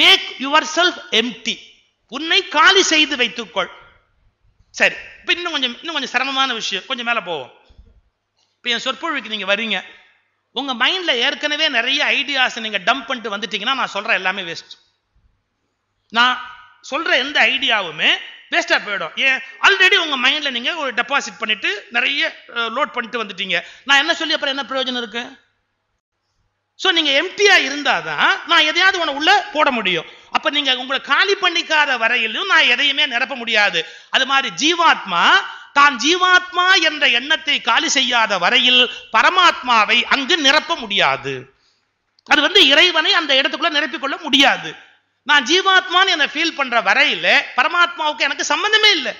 make your self empty உன்னை காலி செய்து வைத்துக்கொள் சரி இப்போ இன்னும் கொஞ்சம் இன்னும் கொஞ்சம் சிரமமான விஷயம் கொஞ்சம் மேலே போவோம் இப்போ என் சொற்பொழிவுக்கு நீங்கள் வரீங்க உங்கள் மைண்டில் ஏற்கனவே நிறைய ஐடியாஸ் நீங்கள் டம்ப் பண்ணிட்டு வந்துட்டீங்கன்னா நான் சொல்கிறேன் எல்லாமே வேஸ்ட் நான் சொல்கிற எந்த ஐடியாவுமே வேஸ்ட்டாக போயிடும் ஏன் ஆல்ரெடி உங்கள் மைண்டில் நீங்கள் ஒரு டெபாசிட் பண்ணிவிட்டு நிறைய லோட் பண்ணிட்டு வந்துட்டீங்க நான் என்ன சொல்லி அப்புறம் என்ன பிரயோஜனம் இருக்குது ஸோ நீங்கள் எம்டியாக இருந்தால் தான் நான் எதையாவது உன உள்ளே போட முடியும் அப்போ நீங்கள் உங்களை காலி பண்ணிக்காத வரையிலும் நான் எதையுமே நிரப்ப முடியாது அது மாதிரி ஜீவாத்மா தான் ஜீவாத்மா என்ற எண்ணத்தை காலி செய்யாத வரையில் பரமாத்மாவை அங்கு நிரப்ப முடியாது அது வந்து இறைவனை அந்த இடத்துக்குள்ள நிரப்பிக்கொள்ள முடியாது நான் ஜீவாத்மான்னு என்னை ஃபீல் பண்ணுற வரையில் பரமாத்மாவுக்கு எனக்கு சம்மந்தமே இல்லை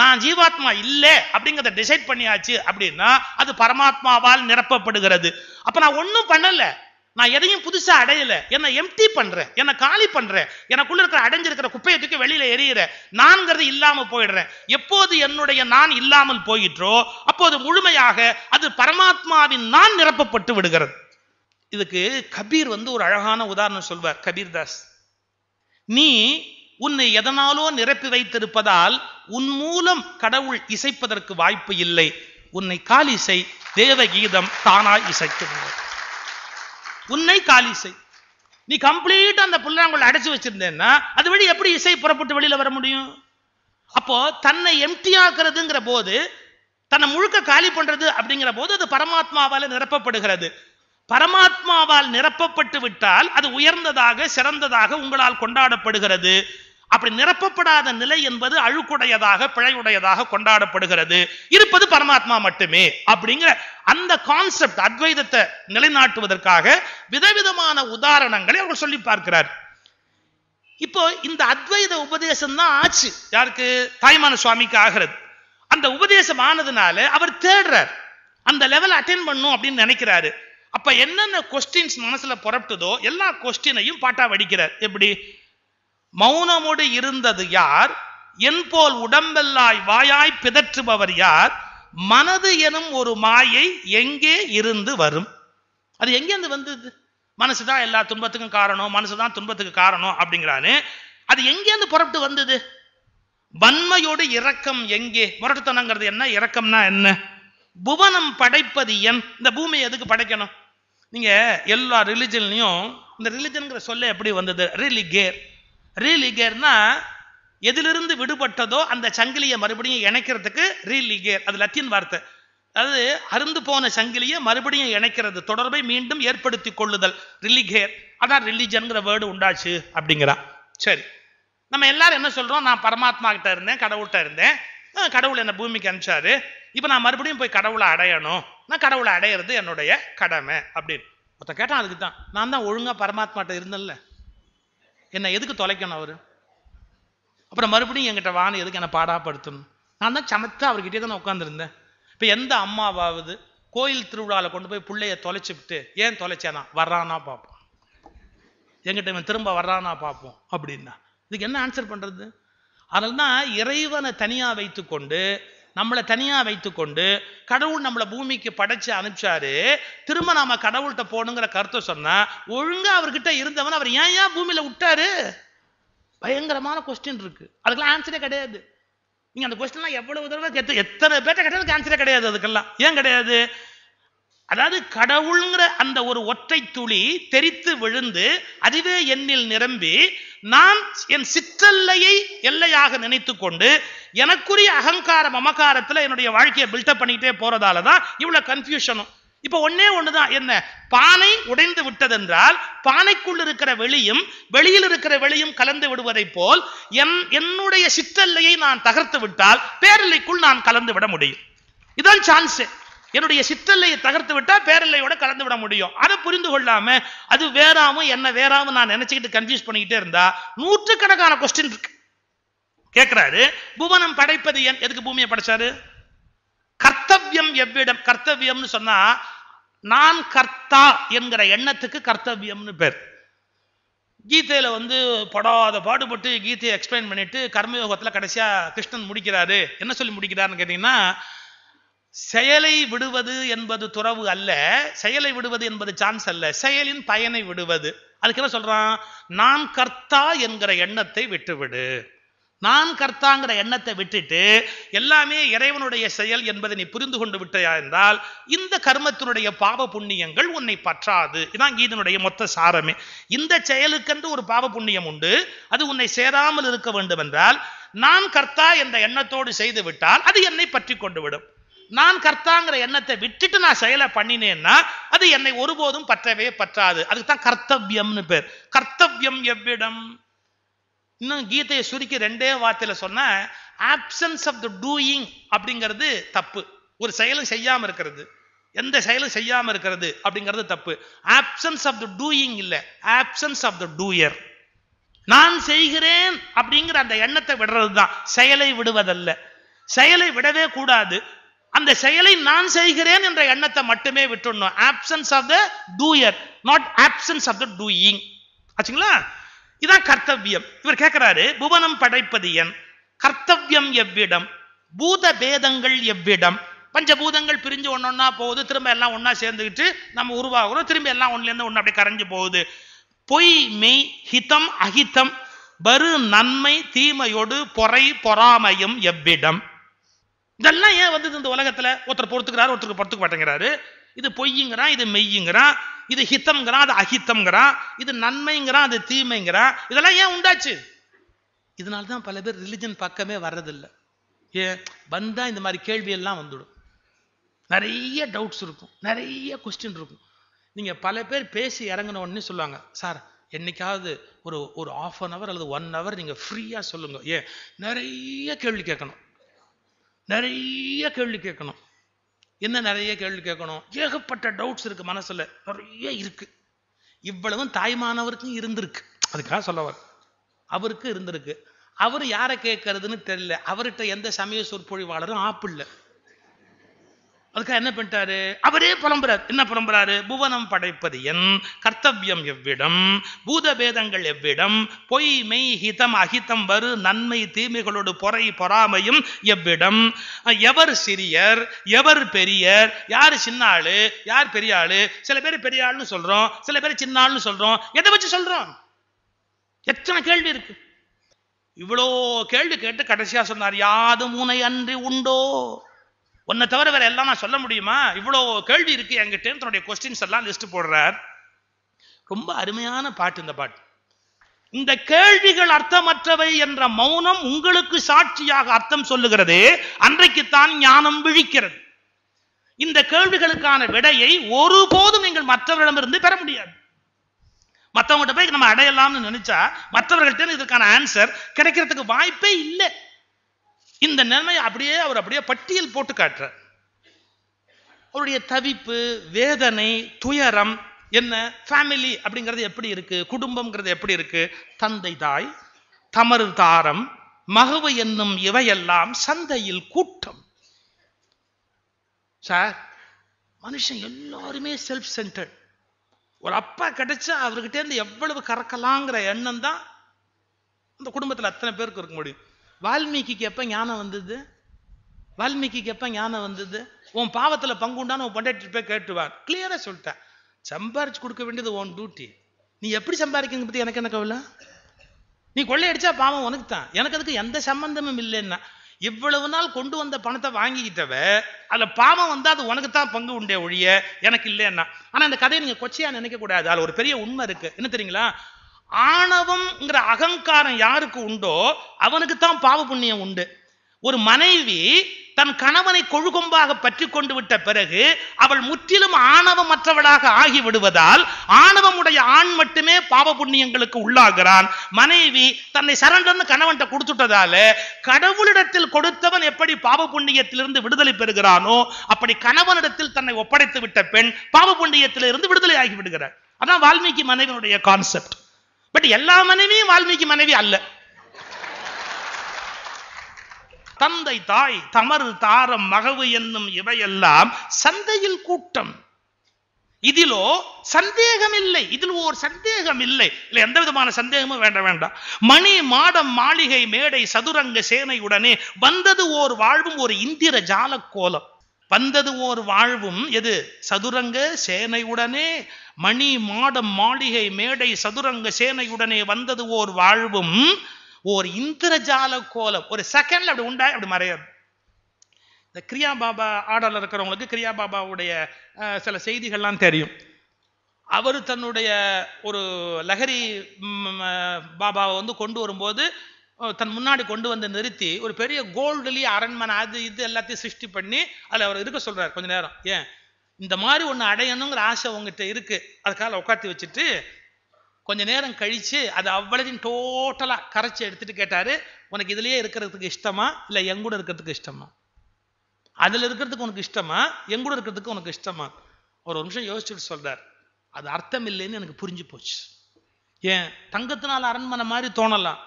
நான் ஜீவாத்மா இல்லை அப்படிங்கிறத டிசைட் பண்ணியாச்சு அப்படின்னா அது பரமாத்மாவால் நிரப்பப்படுகிறது அப்போ நான் ஒன்றும் பண்ணலை நான் எதையும் புதுசா அடையல என்னை எம்டி பண்றேன் என்னை காலி பண்றேன் எனக்குள்ள இருக்கிற அடைஞ்சிருக்கிற குப்பையை தூக்கி வெளியில எரியிற நான்கிறது இல்லாம போயிடுறேன் எப்போது என்னுடைய நான் இல்லாமல் போயிற்றோ அப்போது முழுமையாக அது பரமாத்மாவின் நான் நிரப்பப்பட்டு விடுகிறது இதுக்கு கபீர் வந்து ஒரு அழகான உதாரணம் சொல்வார் கபீர் தாஸ் நீ உன்னை எதனாலோ நிரப்பி வைத்திருப்பதால் உன் மூலம் கடவுள் இசைப்பதற்கு வாய்ப்பு இல்லை உன்னை காலிசை தேவகீதம் தானாய் இசைக்கிறது உன்னை காலி செய் நீ கம்ப்ளீட் அந்த புல்லாங்குள்ள அடைச்சு வச்சிருந்தேன்னா அது வழி எப்படி இசை புறப்பட்டு வெளியில வர முடியும் அப்போ தன்னை எம்டி ஆக்குறதுங்கிற போது தன்னை முழுக்க காலி பண்றது அப்படிங்கிற போது அது பரமாத்மாவால் நிரப்பப்படுகிறது பரமாத்மாவால் நிரப்பப்பட்டு விட்டால் அது உயர்ந்ததாக சிறந்ததாக உங்களால் கொண்டாடப்படுகிறது அப்படி நிரப்பப்படாத நிலை என்பது அழுக்குடையதாக பிழையுடையதாக கொண்டாடப்படுகிறது இருப்பது பரமாத்மா மட்டுமே அப்படிங்கிற அந்த கான்செப்ட் அத்வைதத்தை நிலைநாட்டுவதற்காக விதவிதமான உதாரணங்களை அவர் சொல்லி பார்க்கிறார் இப்போ இந்த அத்வைத உபதேசம் தான் ஆச்சு யாருக்கு தாய்மான சுவாமிக்கு ஆகிறது அந்த உபதேசம் ஆனதுனால அவர் தேடுறார் அந்த லெவல் அட்டென்ட் பண்ணும் அப்படின்னு நினைக்கிறாரு அப்ப என்னென்ன கொஸ்டின்ஸ் மனசுல புறப்பட்டதோ எல்லா கொஸ்டினையும் பாட்டா வடிக்கிறார் எப்படி மௌனமுடு இருந்தது யார் என்போல் உடம்பெல்லாய் வாயாய் பிதற்றுபவர் யார் மனது எனும் ஒரு மாயை எங்கே இருந்து வரும் அது எங்கேருந்து வந்தது மனசுதான் எல்லா துன்பத்துக்கும் காரணம் மனசுதான் துன்பத்துக்கு காரணம் அப்படிங்கிறானே அது எங்கேருந்து புறப்பட்டு வந்தது வன்மையோடு இரக்கம் எங்கே முரட்டுத்தனங்கிறது என்ன இரக்கம்னா என்ன புவனம் படைப்பது என் இந்த பூமியை எதுக்கு படைக்கணும் நீங்க எல்லா ரிலிஜன்லையும் இந்த ரிலிஜன்கிற சொல்ல எப்படி வந்தது ரிலிகேர் ரீலிகேர்னா எதிலிருந்து விடுபட்டதோ அந்த சங்கிலியை மறுபடியும் இணைக்கிறதுக்கு ரீலிகேர் அது லத்தின் வார்த்தை அது அருந்து போன சங்கிலியை மறுபடியும் இணைக்கிறது தொடர்பை மீண்டும் ஏற்படுத்தி கொள்ளுதல் ரிலிகேர் அதான் ரிலிஜன்கிற வேர்டு உண்டாச்சு அப்படிங்கிறான் சரி நம்ம எல்லாரும் என்ன சொல்றோம் நான் பரமாத்மா கிட்ட இருந்தேன் கடவுள்கிட்ட இருந்தேன் கடவுள் என்னை பூமிக்கு அனுப்பிச்சாரு இப்போ நான் மறுபடியும் போய் கடவுளை அடையணும் நான் கடவுளை அடையிறது என்னுடைய கடமை அப்படின்னு மொத்தம் கேட்டான் அதுக்கு தான் நான் தான் ஒழுங்காக பரமாத்மாட்ட இருந்தேன்ல என்னை எதுக்கு தொலைக்கணும் அவர் அப்புறம் மறுபடியும் என்கிட்ட வான எதுக்கு என்னை பாடாப்படுத்தணும் நான் தான் சமைத்தா அவர்கிட்ட தான் உட்காந்துருந்தேன் இப்போ எந்த அம்மாவாவது கோயில் திருவிழாவில் கொண்டு போய் பிள்ளைய தொலைச்சிவிட்டு ஏன் தொலைச்சேனா வர்றானா பார்ப்போம் என்கிட்ட இவன் திரும்ப வர்றானா பார்ப்போம் அப்படின்னா இதுக்கு என்ன ஆன்சர் பண்ணுறது அதனால தான் இறைவனை தனியாக வைத்து கொண்டு நம்மளை தனியா வைத்துக்கொண்டு கடவுள் நம்மளை பூமிக்கு படைச்சு அனுப்பிச்சாரு திரும்ப நாம கடவுள்கிட்ட போகணுங்கிற கருத்தை சொன்னா ஒழுங்கா அவர்கிட்ட இருந்தவன் அவர் ஏன் ஏன் பூமியில விட்டாரு பயங்கரமான கொஸ்டின் இருக்கு அதுக்கெல்லாம் ஆன்சரே கிடையாது நீங்க அந்த கொஸ்டின்லாம் எவ்வளவு தடவை கேட்டு எத்தனை பேர்ட்ட கேட்டாலும் ஆன்சரே கிடையாது அதுக்கெல்லாம் ஏன் கிடையாது அதாவது கடவுள்ங்கிற அந்த ஒரு ஒற்றை துளி தெரித்து விழுந்து அதுவே எண்ணில் நிரம்பி நான் என் சிற்றல்லையை எல்லையாக நினைத்து கொண்டு எனக்குரிய அகங்கார மமக்காரத்தில் என்னுடைய வாழ்க்கையை பில்டப் பண்ணிக்கிட்டே போகிறதால தான் இவ்வளோ கன்ஃபியூஷனும் இப்போ ஒன்னே ஒண்ணுதான் என்ன பானை உடைந்து விட்டதென்றால் பானைக்குள் இருக்கிற வெளியும் வெளியில் இருக்கிற வெளியும் கலந்து விடுவதை போல் என் என்னுடைய சிற்றல்லையை நான் தகர்த்து விட்டால் பேரலைக்குள் நான் கலந்து விட முடியும் இதுதான் சான்ஸ் என்னுடைய சிற்றல்லையை தகர்த்து விட்டால் பேரலையோட கலந்து விட முடியும் அதை புரிந்து கொள்ளாம அது வேறாம என்ன வேறாம நான் நினைச்சுக்கிட்டு கன்ஃபியூஸ் பண்ணிக்கிட்டே இருந்தா நூற்றுக்கணக்கான கொஸ்டின் இருக்கு கேட்கிறாரு புவனம் படைப்பது என் எதுக்கு பூமியை படைச்சாரு கர்த்தவியம் எவ்விடம் கர்த்தவியம்னு சொன்னா நான் கர்த்தா என்கிற எண்ணத்துக்கு கர்த்தவியம்னு பேர் கீதையில வந்து படாத பாடுபட்டு கீதையை எக்ஸ்பிளைன் பண்ணிட்டு கர்மயோகத்துல கடைசியா கிருஷ்ணன் முடிக்கிறாரு என்ன சொல்லி முடிக்கிறாருன்னு கேட்டீங்கன்னா செயலை விடுவது என்பது துறவு அல்ல செயலை விடுவது என்பது சான்ஸ் அல்ல செயலின் பயனை விடுவது அதுக்கு என்ன சொல்றான் நான் கர்த்தா என்கிற எண்ணத்தை விட்டுவிடு நான் கர்த்தாங்கிற எண்ணத்தை விட்டுட்டு எல்லாமே இறைவனுடைய செயல் என்பதை நீ புரிந்து கொண்டு விட்டாயா என்றால் இந்த கர்மத்தினுடைய பாவ புண்ணியங்கள் உன்னை பற்றாது இதான் கீதனுடைய மொத்த சாரமே இந்த செயலுக்கென்று ஒரு பாவ புண்ணியம் உண்டு அது உன்னை சேராமல் இருக்க வேண்டும் என்றால் நான் கர்த்தா என்ற எண்ணத்தோடு செய்து விட்டால் அது என்னை பற்றி கொண்டு விடும் நான் கர்த்தாங்கிற எண்ணத்தை விட்டுட்டு நான் செயலை பண்ணினேன்னா அது என்னை ஒருபோதும் பற்றவே பற்றாது அதுக்கு தான் கர்த்தவியம்னு பேர் கர்த்தவியம் எவ்விடம் இன்னும் கீதையை சுருக்கி ரெண்டே வார்த்தையில சொன்ன ஆப்சன்ஸ் ஆஃப் த டூயிங் அப்படிங்கிறது தப்பு ஒரு செயலும் செய்யாம இருக்கிறது எந்த செயலும் செய்யாம இருக்கிறது அப்படிங்கிறது தப்பு ஆப்சன்ஸ் ஆஃப் த டூயிங் இல்லை ஆப்சன்ஸ் ஆஃப் த டூயர் நான் செய்கிறேன் அப்படிங்கிற அந்த எண்ணத்தை விடுறது தான் செயலை விடுவதல்ல செயலை விடவே கூடாது அந்த செயலை நான் செய்கிறேன் என்ற எண்ணத்தை மட்டுமே விட்டுடணும் options of the doer not options of the doing ஆச்சுங்களா இதான் கர்த்தவியம் இவர் கேட்கிறாரு புவனம் படைப்பது என் கர்த்தவியம் எவ்விடம் பூத பேதங்கள் எவ்விடம் பஞ்சபூதங்கள் பிரிஞ்சு ஒன்னொன்னா போகுது திரும்ப எல்லாம் ஒன்னா சேர்ந்துக்கிட்டு நம்ம உருவாகிறோம் திரும்ப எல்லாம் ஒன்னுலேருந்து ஒன்று அப்படியே கரைஞ்சு போகுது பொய் மெய் ஹிதம் அஹிதம் வரு நன்மை தீமையோடு பொறை பொறாமையும் எவ்விடம் இதெல்லாம் ஏன் வந்து இந்த உலகத்துல ஒருத்தர் பொறுத்துக்கிறாரு ஒருத்தருக்கு பொறுத்துக்க மாட்டேங்கிறாரு இது பொய்யுங்கிறான் இது மெய்யுங்கிறான் இது ஹித்தம்ங்கிறான் அது அஹித்தம்ங்கிறான் இது நன்மைங்கிறான் அது தீமைங்கிறான் இதெல்லாம் ஏன் உண்டாச்சு இதனால தான் பல பேர் ரிலிஜன் பக்கமே வர்றதில்லை ஏன் வந்தால் இந்த மாதிரி கேள்வியெல்லாம் வந்துடும் நிறைய டவுட்ஸ் இருக்கும் நிறைய கொஸ்டின் இருக்கும் நீங்கள் பல பேர் பேசி இறங்கின உடனே சொல்லுவாங்க சார் என்னைக்காவது ஒரு ஒரு ஆஃப் அன் ஹவர் அல்லது ஒன் ஹவர் நீங்கள் ஃப்ரீயாக சொல்லுங்கள் ஏன் நிறைய கேள்வி கேட்கணும் நிறைய கேள்வி கேட்கணும் என்ன நிறைய கேள்வி கேட்கணும் ஏகப்பட்ட டவுட்ஸ் இருக்கு மனசுல நிறைய இருக்கு இவ்வளவும் தாய்மானவருக்கும் இருந்திருக்கு அதுக்காக சொல்லவர் அவருக்கு இருந்திருக்கு அவர் யாரை கேட்கறதுன்னு தெரியல அவர்கிட்ட எந்த சமய சொற்பொழிவாளரும் ஆப்பிள் அதுக்காக என்ன பண்ணிட்டாரு அவரே புலம்புறார் என்ன புலம்புறாரு புவனம் படைப்பது என் கர்த்தவியம் எவ்விடம் பூதபேதங்கள் எவ்விடம் பொய் மெய் ஹிதம் அஹிதம் வரு நன்மை தீமைகளோடு பொறை பொறாமையும் எவ்விடம் எவர் சிறியர் எவர் பெரியர் யார் சின்ன ஆளு யார் பெரிய ஆளு சில பேர் பெரிய ஆள்னு சொல்றோம் சில பேர் சின்ன ஆள்னு சொல்றோம் எதை வச்சு சொல்றோம் எத்தனை கேள்வி இருக்கு இவ்வளோ கேள்வி கேட்டு கடைசியா சொன்னார் யாது மூனை அன்றி உண்டோ உன்னை தவிர வேற எல்லாம் நான் சொல்ல முடியுமா இவ்வளோ கேள்வி இருக்கு என்கிட்ட தன்னுடைய கொஸ்டின்ஸ் எல்லாம் லிஸ்ட் போடுறார் ரொம்ப அருமையான பாட்டு இந்த பாட்டு இந்த கேள்விகள் அர்த்தமற்றவை என்ற மௌனம் உங்களுக்கு சாட்சியாக அர்த்தம் சொல்லுகிறது அன்றைக்குத்தான் ஞானம் விழிக்கிறது இந்த கேள்விகளுக்கான விடையை ஒருபோதும் நீங்கள் மற்றவர்களிடமிருந்து பெற முடியாது மற்றவங்கள்ட்ட போய் நம்ம அடையலாம்னு நினைச்சா மற்றவர்கள்ட்ட இதற்கான ஆன்சர் கிடைக்கிறதுக்கு வாய்ப்பே இல்லை இந்த நிலைமை அப்படியே அவர் அப்படியே பட்டியல் போட்டு காட்டுற அவருடைய தவிப்பு வேதனை துயரம் என்ன ஃபேமிலி அப்படிங்கிறது எப்படி இருக்கு குடும்பம்ங்கிறது எப்படி இருக்கு தந்தை தாய் தமறு தாரம் மகவு என்னும் இவையெல்லாம் சந்தையில் கூட்டம் சார் மனுஷன் எல்லாருமே செல்ஃப் சென்டர் ஒரு அப்பா கிடைச்சா அவர்கிட்ட இருந்து எவ்வளவு கறக்கலாங்கிற எண்ணம் தான் அந்த குடும்பத்தில் அத்தனை பேருக்கு இருக்க முடியும் வால்மீகிக்கு எப்போ ஞானம் வந்தது வால்மீகிக்கு எப்போ ஞானம் வந்தது உன் பாவத்தில் பங்குண்டான உன் பொண்டாட்டி போய் கேட்டுவார் கிளியராக சொல்லிட்டேன் சம்பாரிச்சு கொடுக்க வேண்டியது உன் டியூட்டி நீ எப்படி சம்பாதிக்கங்க பற்றி எனக்கு என்ன கவலை நீ கொள்ளையடிச்சா பாவம் உனக்கு தான் எனக்கு அதுக்கு எந்த சம்பந்தமும் இல்லைன்னா இவ்வளவு நாள் கொண்டு வந்த பணத்தை வாங்கிக்கிட்டவ அதுல பாவம் வந்தா அது உனக்கு தான் பங்கு உண்டே ஒழிய எனக்கு இல்லைன்னா ஆனா அந்த கதையை நீங்க கொச்சையாக நினைக்கக்கூடாது அதில் ஒரு பெரிய உண்மை இருக்கு என்ன தெரியுங்களா ஆணவம்ங்கிற அகங்காரம் யாருக்கு உண்டோ அவனுக்கு தான் பாவ புண்ணியம் உண்டு ஒரு மனைவி தன் கணவனை கொழுகொம்பாக பற்றி கொண்டு விட்ட பிறகு அவள் முற்றிலும் ஆணவமற்றவளாக ஆகி விடுவதால் ஆணவமுடைய ஆண் மட்டுமே பாவ புண்ணியங்களுக்கு உள்ளாகிறான் மனைவி தன்னை சரண்டன்னு கணவன்கிட்ட கொடுத்துட்டதால கடவுளிடத்தில் கொடுத்தவன் எப்படி பாவ புண்ணியத்திலிருந்து விடுதலை பெறுகிறானோ அப்படி கணவனிடத்தில் தன்னை ஒப்படைத்து விட்ட பெண் பாவ புண்ணியத்திலிருந்து விடுதலை ஆகி விடுகிறார் அதான் வால்மீகி மனைவனுடைய கான்செப்ட் பட் எல்லா மனைவியும் வால்மீகி மனைவி அல்ல தந்தை தாய் தமறு தாரம் மகவு என்னும் இவையெல்லாம் சந்தையில் கூட்டம் இதிலோ சந்தேகம் இல்லை இதில் ஓர் சந்தேகம் இல்லை இல்லை எந்த விதமான சந்தேகமும் வேண்ட வேண்டாம் மணி மாடம் மாளிகை மேடை சதுரங்க சேனையுடனே வந்தது ஓர் வாழ்வும் ஒரு இந்திர ஜால கோலம் வந்தது ஓர் வாழ்வும் எது சதுரங்க சேனையுடனே மணி மாடம் மாளிகை மேடை சதுரங்க சேனையுடனே வந்தது ஓர் வாழ்வும் ஓர் இந்திரஜால கோலம் ஒரு செகண்ட்ல அப்படி உண்டா அப்படி மறையாது இந்த கிரியா பாபா ஆடல இருக்கிறவங்களுக்கு கிரியா பாபாவுடைய சில செய்திகள்லாம் தெரியும் அவர் தன்னுடைய ஒரு லஹரி பாபாவை வந்து கொண்டு வரும்போது தன் முன்னாடி கொண்டு வந்து நிறுத்தி ஒரு பெரிய கோல்டுலேயே அரண்மனை அது இது எல்லாத்தையும் சிருஷ்டி பண்ணி அதில் அவர் இருக்க சொல்றாரு கொஞ்ச நேரம் ஏன் இந்த மாதிரி ஒன்று அடையணுங்கிற ஆசை உங்ககிட்ட இருக்கு அதுக்காக உட்காந்து வச்சுட்டு கொஞ்ச நேரம் கழிச்சு அது அவ்வளோதையும் டோட்டலாக கரைச்சி எடுத்துட்டு கேட்டாரு உனக்கு இதுலயே இருக்கிறதுக்கு இஷ்டமா இல்லை எங்கூட இருக்கிறதுக்கு இஷ்டமா அதில் இருக்கிறதுக்கு உனக்கு இஷ்டமா எங்கூட இருக்கிறதுக்கு உனக்கு இஷ்டமா ஒரு நிமிஷம் யோசிச்சுட்டு சொல்றார் அது அர்த்தம் இல்லைன்னு எனக்கு புரிஞ்சு போச்சு ஏன் தங்கத்தினால் அரண்மனை மாதிரி தோணலாம்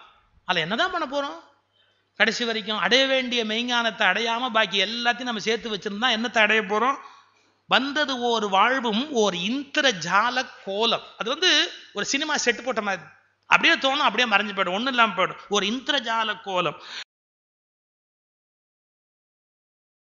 அதில் என்னதான் பண்ண போகிறோம் கடைசி வரைக்கும் அடைய வேண்டிய மெய்ஞானத்தை அடையாமல் பாக்கி எல்லாத்தையும் நம்ம சேர்த்து வச்சுருந்தா என்னத்தை அடைய போகிறோம் வந்தது ஒரு வாழ்வும் ஒரு இந்திரஜால கோலம் அது வந்து ஒரு சினிமா செட்டு போட்ட மாதிரி அப்படியே தோணும் அப்படியே மறைஞ்சு போயிடும் ஒன்றும் இல்லாமல் போயிடும் ஒரு இந்திரஜால கோலம்